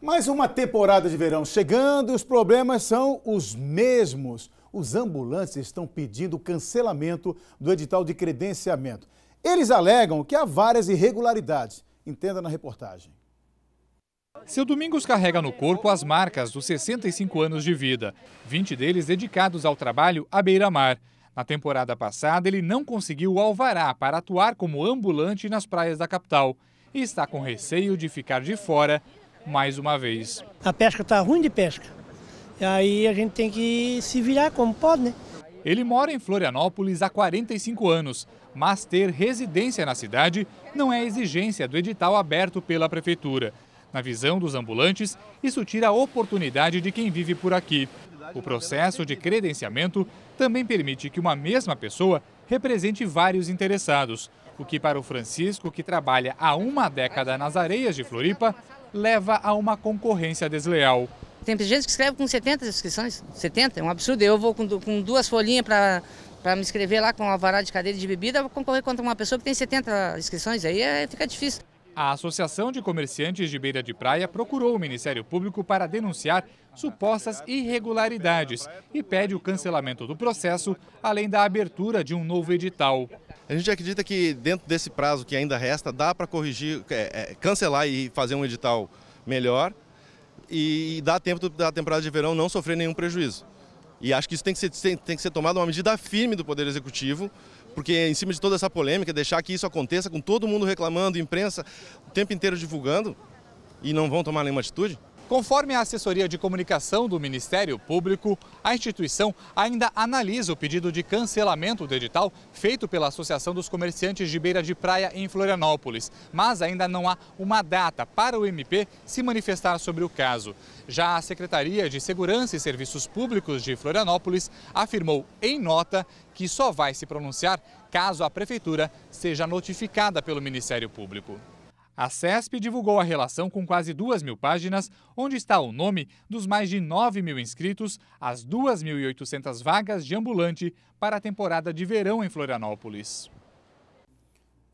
Mais uma temporada de verão chegando e os problemas são os mesmos. Os ambulantes estão pedindo cancelamento do edital de credenciamento. Eles alegam que há várias irregularidades. Entenda na reportagem. Seu Domingos carrega no corpo as marcas dos 65 anos de vida, 20 deles dedicados ao trabalho à beira-mar. Na temporada passada, ele não conseguiu o alvará para atuar como ambulante nas praias da capital e está com receio de ficar de fora mais uma vez. A pesca está ruim de pesca. E aí a gente tem que se virar como pode, né? Ele mora em Florianópolis há 45 anos, mas ter residência na cidade não é exigência do edital aberto pela prefeitura. Na visão dos ambulantes, isso tira a oportunidade de quem vive por aqui. O processo de credenciamento também permite que uma mesma pessoa represente vários interessados, o que para o Francisco, que trabalha há uma década nas areias de Floripa, leva a uma concorrência desleal. Tem gente que escreve com 70 inscrições, 70, é um absurdo. Eu vou com, com duas folhinhas para para me inscrever lá com alvará de cadeira de bebida, vou concorrer contra uma pessoa que tem 70 inscrições, aí é, fica difícil. A Associação de Comerciantes de Beira de Praia procurou o Ministério Público para denunciar supostas irregularidades e pede o cancelamento do processo, além da abertura de um novo edital. A gente acredita que dentro desse prazo que ainda resta, dá para corrigir, é, é, cancelar e fazer um edital melhor e, e dar tempo da temporada de verão não sofrer nenhum prejuízo. E acho que isso tem que ser, tem, tem que ser tomado uma medida firme do Poder Executivo porque em cima de toda essa polêmica, deixar que isso aconteça com todo mundo reclamando, imprensa o tempo inteiro divulgando e não vão tomar nenhuma atitude? Conforme a assessoria de comunicação do Ministério Público, a instituição ainda analisa o pedido de cancelamento do edital feito pela Associação dos Comerciantes de Beira de Praia em Florianópolis, mas ainda não há uma data para o MP se manifestar sobre o caso. Já a Secretaria de Segurança e Serviços Públicos de Florianópolis afirmou em nota que só vai se pronunciar caso a prefeitura seja notificada pelo Ministério Público. A CESP divulgou a relação com quase duas mil páginas, onde está o nome dos mais de 9 mil inscritos, as 2.800 vagas de ambulante para a temporada de verão em Florianópolis.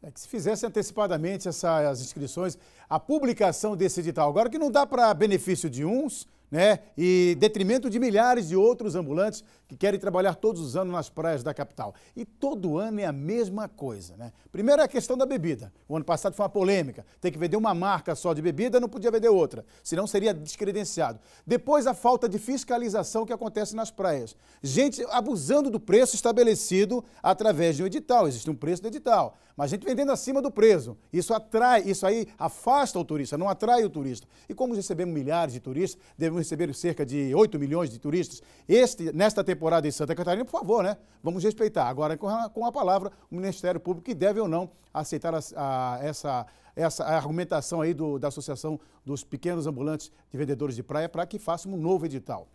É que se fizesse antecipadamente essas inscrições, a publicação desse edital, agora que não dá para benefício de uns, né? E detrimento de milhares de outros ambulantes que querem trabalhar todos os anos nas praias da capital. E todo ano é a mesma coisa, né? Primeiro é a questão da bebida. O ano passado foi uma polêmica. Tem que vender uma marca só de bebida, não podia vender outra, senão seria descredenciado. Depois a falta de fiscalização que acontece nas praias. Gente abusando do preço estabelecido através de um edital. Existe um preço do edital, mas a gente vendendo acima do preço. Isso atrai, isso aí afasta o turista, não atrai o turista. E como recebemos milhares de turistas, devemos receberam cerca de 8 milhões de turistas este, nesta temporada em Santa Catarina, por favor, né? Vamos respeitar. Agora, com a, com a palavra, o Ministério Público que deve ou não aceitar a, a, essa, essa argumentação aí do, da Associação dos Pequenos Ambulantes de Vendedores de Praia para que faça um novo edital.